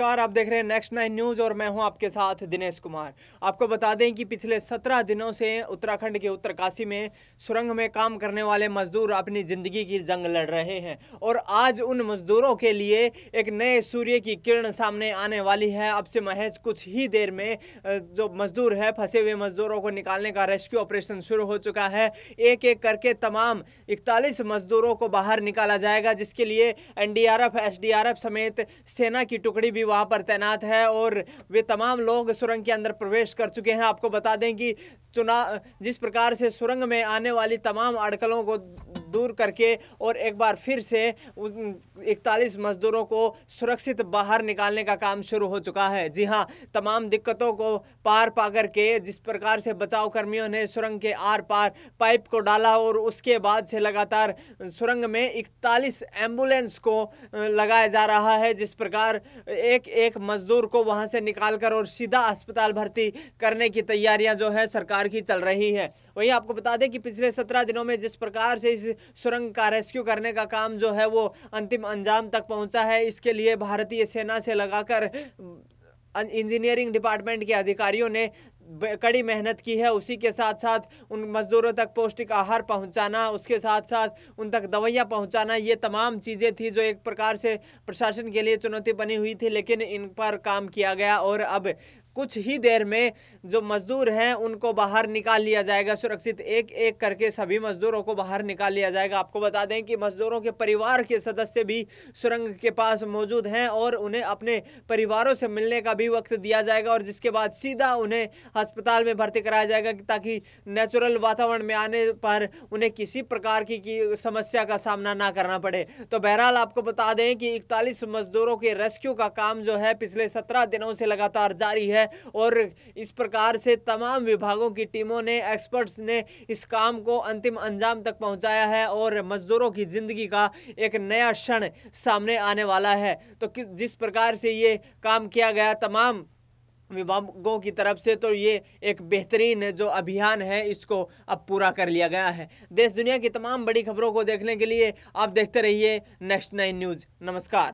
नमस्कार आप देख रहे हैं नेक्स्ट नाइन न्यूज़ और मैं हूं आपके साथ दिनेश कुमार आपको बता दें कि पिछले सत्रह दिनों से उत्तराखंड के उत्तरकाशी में सुरंग में काम करने वाले मजदूर अपनी ज़िंदगी की जंग लड़ रहे हैं और आज उन मजदूरों के लिए एक नए सूर्य की किरण सामने आने वाली है अब से महज कुछ ही देर में जो मजदूर है फंसे हुए मजदूरों को निकालने का रेस्क्यू ऑपरेशन शुरू हो चुका है एक एक करके तमाम इकतालीस मजदूरों को बाहर निकाला जाएगा जिसके लिए एन डी समेत सेना की टुकड़ी भी वहाँ पर तैनात है और वे तमाम लोग सुरंग के अंदर प्रवेश कर चुके हैं आपको बता दें कि चुनाव जिस प्रकार से सुरंग में आने वाली तमाम अड़कलों को दूर करके और एक बार फिर से इकतालीस मजदूरों को सुरक्षित बाहर निकालने का काम शुरू हो चुका है जी हाँ तमाम दिक्कतों को पार पा करके जिस प्रकार से बचाव कर्मियों ने सुरंग के आर पार पाइप को डाला और उसके बाद से लगातार सुरंग में इकतालीस एम्बुलेंस को लगाया जा रहा है जिस प्रकार एक एक मजदूर को वहाँ से निकाल कर और सीधा अस्पताल भर्ती करने की तैयारियाँ जो है सरकार की चल रही है वहीं आपको बता दें कि पिछले सत्रह दिनों में जिस प्रकार से इस सुरंग का रेस्क्यू करने का काम जो है वो अंतिम अंजाम तक पहुंचा है इसके लिए भारतीय सेना से लगाकर इंजीनियरिंग अं, डिपार्टमेंट के अधिकारियों ने कड़ी मेहनत की है उसी के साथ साथ उन मज़दूरों तक पौष्टिक आहार पहुंचाना उसके साथ साथ उन तक दवाइयाँ पहुंचाना ये तमाम चीज़ें थी जो एक प्रकार से प्रशासन के लिए चुनौती बनी हुई थी लेकिन इन पर काम किया गया और अब कुछ ही देर में जो मज़दूर हैं उनको बाहर निकाल लिया जाएगा सुरक्षित एक एक करके सभी मज़दूरों को बाहर निकाल लिया जाएगा आपको बता दें कि मज़दूरों के परिवार के सदस्य भी सुरंग के पास मौजूद हैं और उन्हें अपने परिवारों से मिलने का भी वक्त दिया जाएगा और जिसके बाद सीधा उन्हें अस्पताल में भर्ती कराया जाएगा ताकि नेचुरल वातावरण में आने पर उन्हें किसी प्रकार की, समस्या का सामना ना करना पड़े तो बहरहाल आपको बता दें कि इकतालीस मजदूरों के रेस्क्यू का काम जो है पिछले सत्रह दिनों से लगातार जारी है और इस प्रकार से तमाम विभागों की टीमों ने एक्सपर्ट्स ने इस काम को अंतिम अंजाम तक पहुंचाया है और मजदूरों की ज़िंदगी का एक नया क्षण सामने आने वाला है तो किस जिस प्रकार से ये काम किया गया तमाम विभागों की तरफ से तो ये एक बेहतरीन जो अभियान है इसको अब पूरा कर लिया गया है देश दुनिया की तमाम बड़ी खबरों को देखने के लिए आप देखते रहिए नेक्स्ट नाइन न्यूज़ नमस्कार